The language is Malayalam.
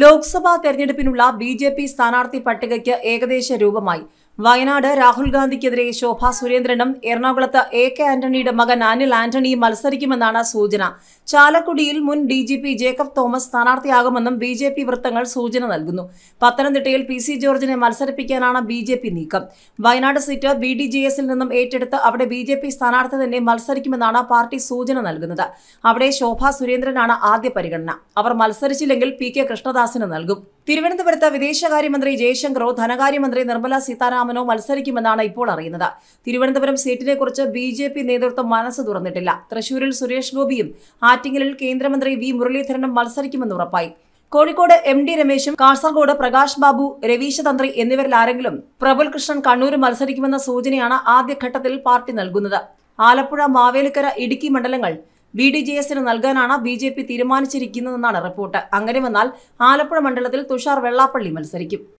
ലോക്സഭാ തെരഞ്ഞെടുപ്പിനുള്ള ബി ജെ പി സ്ഥാനാർത്ഥി പട്ടികയ്ക്ക് ഏകദേശ രൂപമായി വയനാട് രാഹുൽ ഗാന്ധിക്കെതിരെ ശോഭ സുരേന്ദ്രനും എറണാകുളത്ത് എ കെ ആന്റണിയുടെ മകൻ അനിൽ ആന്റണിയും മത്സരിക്കുമെന്നാണ് സൂചന ചാലക്കുടിയിൽ മുൻ D G P Jacob Thomas സ്ഥാനാർത്ഥിയാകുമെന്നും ബി ജെ പി വൃത്തങ്ങൾ സൂചന നൽകുന്നു പത്തനംതിട്ടയിൽ പി സി ജോർജിനെ മത്സരിപ്പിക്കാനാണ് ബി ജെ പി നീക്കം Wayanad seat B D J എസിൽ നിന്നും ഏറ്റെടുത്ത് അവിടെ ബി ജെ പി സ്ഥാനാർത്ഥി തന്നെ മത്സരിക്കുമെന്നാണ് പാർട്ടി സൂചന നൽകുന്നത് അവിടെ ശോഭ സുരേന്ദ്രനാണ് ആദ്യ പരിഗണന അവർ മത്സരിച്ചില്ലെങ്കിൽ പി കെ കൃഷ്ണദാസിന് നൽകും തിരുവനന്തപുരത്ത് വിദേശകാര്യമന്ത്രി ജയശങ്കറോ ധനകാര്യമന്ത്രി നിർമ്മല സീതാരാമനോ മത്സരിക്കുമെന്നാണ് ഇപ്പോൾ അറിയുന്നത് തിരുവനന്തപുരം സീറ്റിനെക്കുറിച്ച് ബി ജെ പി നേതൃത്വം മനസ്സ് തുറന്നിട്ടില്ല തൃശൂരിൽ സുരേഷ് ഗോപിയും ആറ്റിങ്ങലിൽ കേന്ദ്രമന്ത്രി വി മുരളീധരനും മത്സരിക്കുമെന്ന് ഉറപ്പായി കോഴിക്കോട് എം ഡി രമേശും കാസർഗോഡ് പ്രകാശ് ബാബു രവീശ തന്ത്രി എന്നിവരിൽ ആരെങ്കിലും പ്രബുൽ കൃഷ്ണൻ കണ്ണൂരും മത്സരിക്കുമെന്ന സൂചനയാണ് ആദ്യഘട്ടത്തിൽ പാർട്ടി നൽകുന്നത് ആലപ്പുഴ മാവേലിക്കര ഇടുക്കി മണ്ഡലങ്ങൾ ബി ഡി ജെ എസിന് നൽകാനാണ് ബി ജെ പി തീരുമാനിച്ചിരിക്കുന്നതെന്നാണ് റിപ്പോർട്ട് അങ്ങനെ വന്നാൽ ആലപ്പുഴ മണ്ഡലത്തിൽ തുഷാർ വെള്ളാപ്പള്ളി മത്സരിക്കും